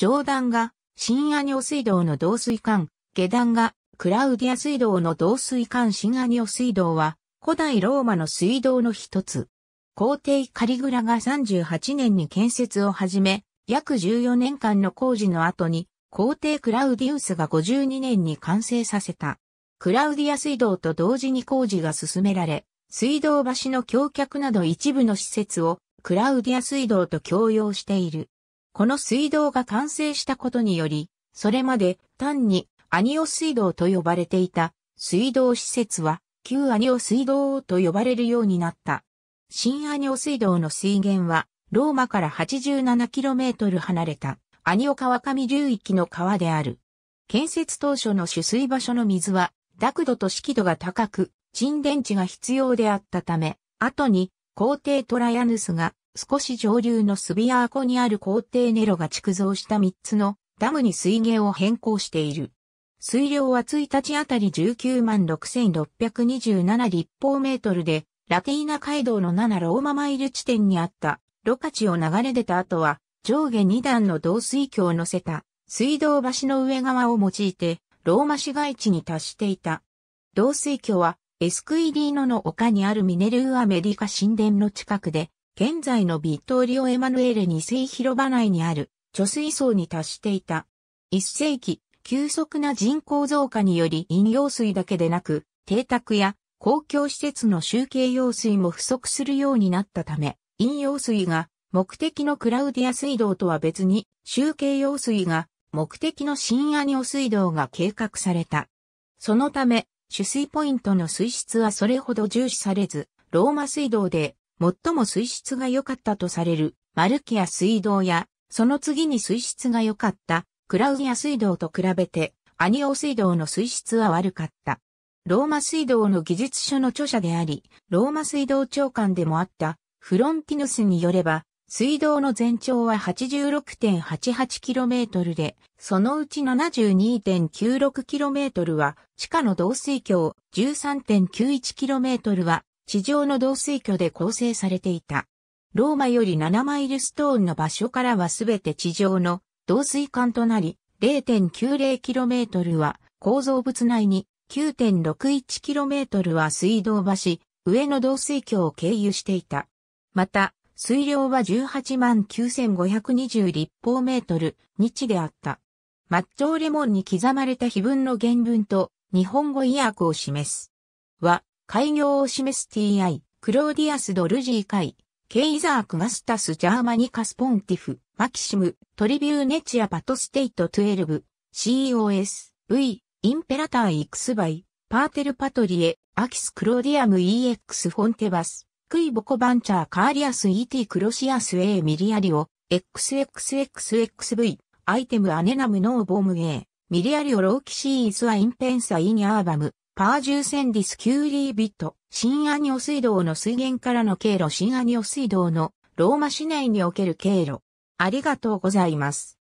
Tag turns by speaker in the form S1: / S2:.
S1: 上段が新アニオ水道の導水管、下段がクラウディア水道の導水管新アニオ水道は古代ローマの水道の一つ。皇帝カリグラが38年に建設を始め、約14年間の工事の後に皇帝クラウディウスが52年に完成させた。クラウディア水道と同時に工事が進められ、水道橋の橋脚など一部の施設をクラウディア水道と共用している。この水道が完成したことにより、それまで単にアニオ水道と呼ばれていた水道施設は旧アニオ水道と呼ばれるようになった。新アニオ水道の水源はローマから 87km 離れたアニオ川上流域の川である。建設当初の取水場所の水は濁度と湿度が高く沈殿地が必要であったため、後に皇帝トラヤヌスが少し上流のスビアー湖にある皇帝ネロが築造した3つのダムに水源を変更している。水量は1日あたり19万6627立方メートルで、ラティーナ街道の7ローママイル地点にあったロカチを流れ出た後は、上下2段の導水橋を乗せた水道橋の上側を用いて、ローマ市街地に達していた。導水橋は、エスクイリーノの丘にあるミネルーアメディカ神殿の近くで、現在のビットーリオ・エマヌエレ二世広場内にある貯水槽に達していた。一世紀、急速な人口増加により飲用水だけでなく、邸宅や公共施設の集計用水も不足するようになったため、飲用水が目的のクラウディア水道とは別に、集計用水が目的の新アニオ水道が計画された。そのため、取水ポイントの水質はそれほど重視されず、ローマ水道で最も水質が良かったとされるマルキア水道や、その次に水質が良かったクラウディア水道と比べて、アニオ水道の水質は悪かった。ローマ水道の技術書の著者であり、ローマ水道長官でもあったフロンティヌスによれば、水道の全長は 86.88km で、そのうち 72.96km は地下の導水橋、13.91km は地上の導水渠で構成されていた。ローマより7マイルストーンの場所からはすべて地上の導水管となり、0.90km は構造物内に 9.61km は水道橋、上の導水橋を経由していた。また、水量は18万9520立方メートル日であった。マッチョーレモンに刻まれた碑文の原文と日本語意訳を示す。は、開業を示す TI、クローディアス・ドルジー会、ケイザー・クガスタス・ジャーマニカス・ポンティフ、マキシム、トリビューネチア・パトステイト12、COS、V、インペラター・イクスバイ、パーテル・パトリエ、アキス・クローディアム・ EX・ フォンテバス、クイ・ボコ・バンチャー・カーリアス・ ET・ クロシアス・ A・ ミリアリオ、XXXXV、アイテム・アネナム・ノー・ボム A、ミリアリオ・ローキシー・イはア・インペンサ・イン・アーバム、パージューセンディス・キューリービット、新アニオ水道の水源からの経路新アニオ水道のローマ市内における経路。ありがとうございます。